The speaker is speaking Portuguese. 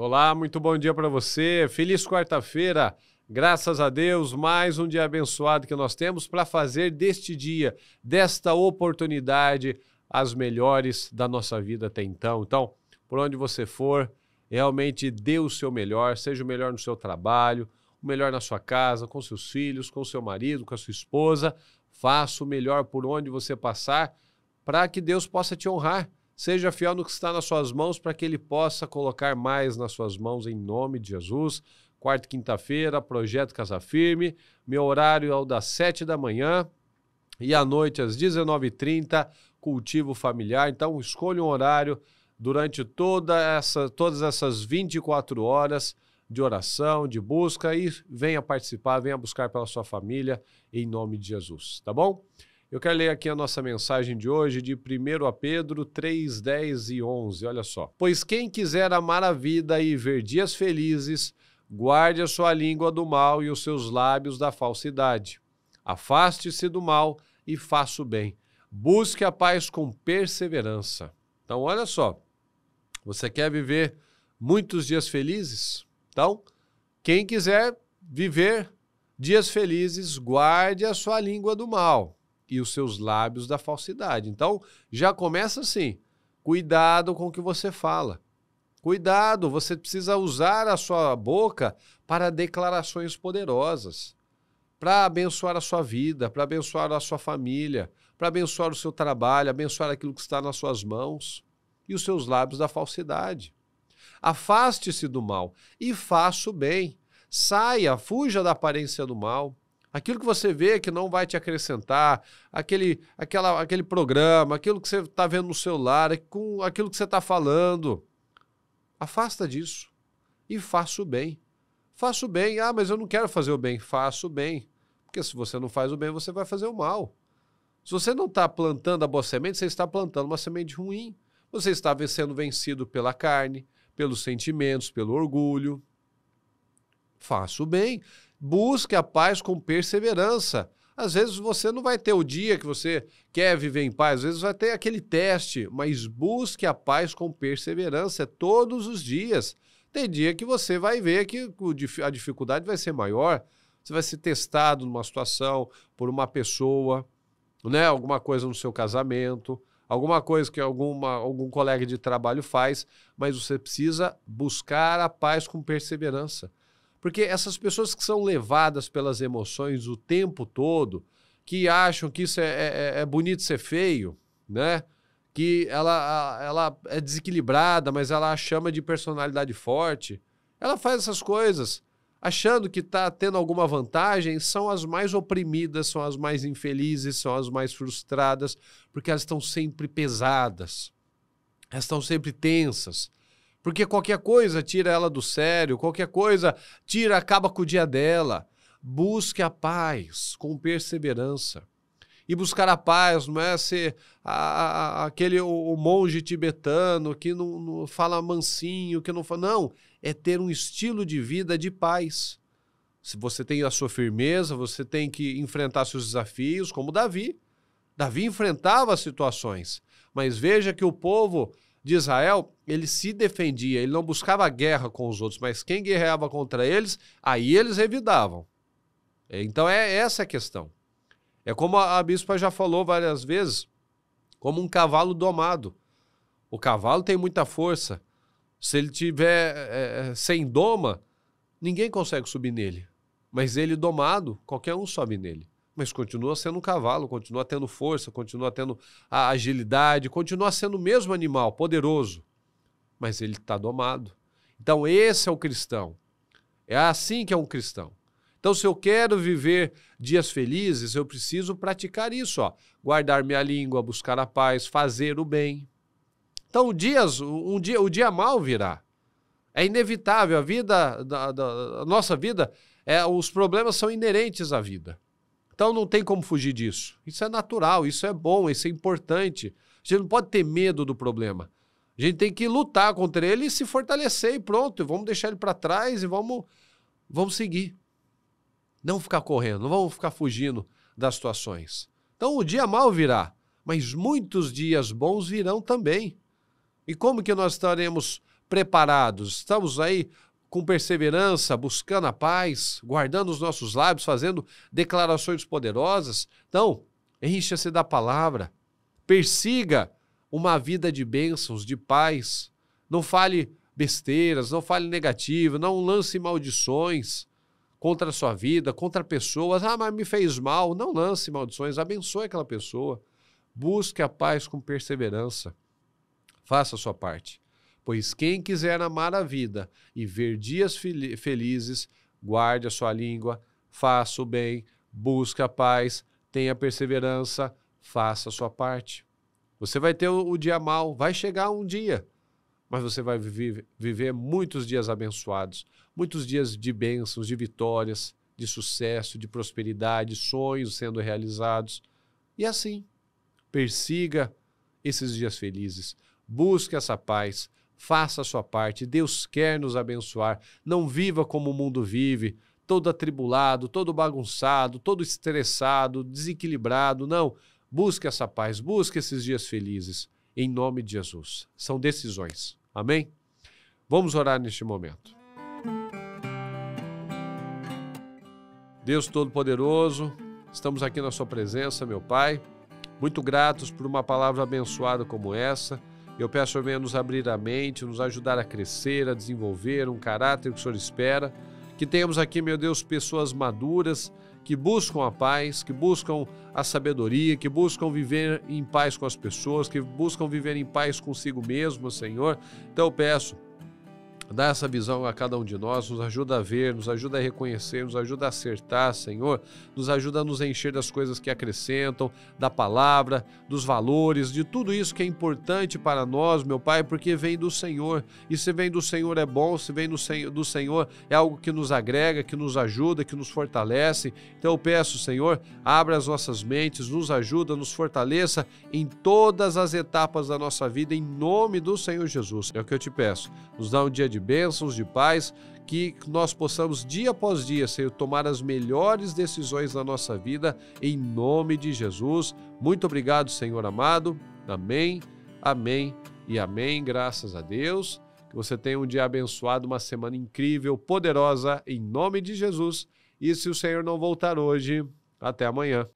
Olá, muito bom dia para você. Feliz quarta-feira. Graças a Deus, mais um dia abençoado que nós temos para fazer deste dia, desta oportunidade, as melhores da nossa vida até então. Então, por onde você for, realmente dê o seu melhor, seja o melhor no seu trabalho, o melhor na sua casa, com seus filhos, com seu marido, com a sua esposa. Faça o melhor por onde você passar, para que Deus possa te honrar Seja fiel no que está nas suas mãos para que ele possa colocar mais nas suas mãos em nome de Jesus. Quarta e quinta-feira, Projeto Casa Firme. Meu horário é o das 7 da manhã e à noite às 19h30, Cultivo Familiar. Então escolha um horário durante toda essa, todas essas 24 horas de oração, de busca e venha participar, venha buscar pela sua família em nome de Jesus, tá bom? Eu quero ler aqui a nossa mensagem de hoje, de 1 a Pedro 3, 10 e 11. Olha só. Pois quem quiser amar a vida e ver dias felizes, guarde a sua língua do mal e os seus lábios da falsidade. Afaste-se do mal e faça o bem. Busque a paz com perseverança. Então, olha só. Você quer viver muitos dias felizes? Então, quem quiser viver dias felizes, guarde a sua língua do mal e os seus lábios da falsidade. Então, já começa assim: cuidado com o que você fala. Cuidado, você precisa usar a sua boca para declarações poderosas, para abençoar a sua vida, para abençoar a sua família, para abençoar o seu trabalho, abençoar aquilo que está nas suas mãos e os seus lábios da falsidade. Afaste-se do mal e faça o bem. Saia, fuja da aparência do mal. Aquilo que você vê que não vai te acrescentar, aquele, aquela, aquele programa, aquilo que você está vendo no celular, com aquilo que você está falando. Afasta disso e faça o bem. Faça o bem. Ah, mas eu não quero fazer o bem. Faça o bem. Porque se você não faz o bem, você vai fazer o mal. Se você não está plantando a boa semente, você está plantando uma semente ruim. Você está sendo vencido pela carne, pelos sentimentos, pelo orgulho. Faça o bem. Busque a paz com perseverança. Às vezes você não vai ter o dia que você quer viver em paz, às vezes vai ter aquele teste, mas busque a paz com perseverança todos os dias. Tem dia que você vai ver que a dificuldade vai ser maior, você vai ser testado numa situação, por uma pessoa, né? alguma coisa no seu casamento, alguma coisa que alguma, algum colega de trabalho faz, mas você precisa buscar a paz com perseverança. Porque essas pessoas que são levadas pelas emoções o tempo todo, que acham que isso é, é, é, é bonito ser feio, né? Que ela, ela é desequilibrada, mas ela chama de personalidade forte. Ela faz essas coisas achando que está tendo alguma vantagem, são as mais oprimidas, são as mais infelizes, são as mais frustradas, porque elas estão sempre pesadas, elas estão sempre tensas, porque qualquer coisa tira ela do sério, qualquer coisa tira, acaba com o dia dela. Busque a paz com perseverança. E buscar a paz não é ser a, a, aquele o, o, monge tibetano que não, não fala mansinho, que não fala. Não, é ter um estilo de vida de paz. Se você tem a sua firmeza, você tem que enfrentar seus desafios, como Davi. Davi enfrentava situações, mas veja que o povo de Israel, ele se defendia, ele não buscava guerra com os outros, mas quem guerreava contra eles, aí eles revidavam. Então é essa a questão. É como a bispa já falou várias vezes, como um cavalo domado. O cavalo tem muita força. Se ele tiver é, é sem doma, ninguém consegue subir nele. Mas ele domado, qualquer um sobe nele mas continua sendo um cavalo, continua tendo força, continua tendo a agilidade, continua sendo o mesmo animal, poderoso, mas ele está domado. Então, esse é o cristão. É assim que é um cristão. Então, se eu quero viver dias felizes, eu preciso praticar isso, ó. Guardar minha língua, buscar a paz, fazer o bem. Então, dias, um dia, o dia mal virá. É inevitável. A vida, da, a nossa vida, é, os problemas são inerentes à vida. Então não tem como fugir disso. Isso é natural, isso é bom, isso é importante. A gente não pode ter medo do problema. A gente tem que lutar contra ele e se fortalecer e pronto. Vamos deixar ele para trás e vamos, vamos seguir. Não ficar correndo, não vamos ficar fugindo das situações. Então o dia mal virá, mas muitos dias bons virão também. E como que nós estaremos preparados? Estamos aí com perseverança, buscando a paz, guardando os nossos lábios, fazendo declarações poderosas. Então, encha-se da palavra, persiga uma vida de bênçãos, de paz. Não fale besteiras, não fale negativo, não lance maldições contra a sua vida, contra pessoas. Ah, mas me fez mal. Não lance maldições, abençoe aquela pessoa. Busque a paz com perseverança. Faça a sua parte. Pois quem quiser amar a vida e ver dias felizes, guarde a sua língua, faça o bem, busca a paz, tenha perseverança, faça a sua parte. Você vai ter o, dia mal, vai chegar um dia, mas você vai viver muitos dias abençoados, muitos dias de bênçãos, de vitórias, de sucesso, de prosperidade, sonhos sendo realizados. E assim, persiga esses dias felizes, busque essa paz, Faça a sua parte. Deus quer nos abençoar. Não viva como o mundo vive, todo atribulado, todo bagunçado, todo estressado, desequilibrado. Não. Busque essa paz, busque esses dias felizes, em nome de Jesus. São decisões. Amém? Vamos orar neste momento. Deus Todo-Poderoso, estamos aqui na Sua presença, meu Pai. Muito gratos por uma palavra abençoada como essa. Eu peço Senhor nos abrir a mente, nos ajudar a crescer, a desenvolver um caráter que o Senhor espera. Que tenhamos aqui, meu Deus, pessoas maduras que buscam a paz, que buscam a sabedoria, que buscam viver em paz com as pessoas, que buscam viver em paz consigo mesmo, Senhor. Então eu peço Dá essa visão a cada um de nós, nos ajuda a ver, nos ajuda a reconhecer, nos ajuda a acertar, Senhor. Nos ajuda a nos encher das coisas que acrescentam, da palavra, dos valores, de tudo isso que é importante para nós, meu Pai, porque vem do Senhor. E se vem do Senhor é bom, se vem do Senhor é algo que nos agrega, que nos ajuda, que nos fortalece. Então eu peço, Senhor, abra as nossas mentes, nos ajuda, nos fortaleça em todas as etapas da nossa vida, em nome do Senhor Jesus. É o que eu te peço. Nos dá um dia de de bênçãos, de paz, que nós possamos dia após dia ser, tomar as melhores decisões da nossa vida, em nome de Jesus. Muito obrigado, Senhor amado. Amém, amém e amém. Graças a Deus. Que você tenha um dia abençoado, uma semana incrível, poderosa, em nome de Jesus. E se o Senhor não voltar hoje, até amanhã.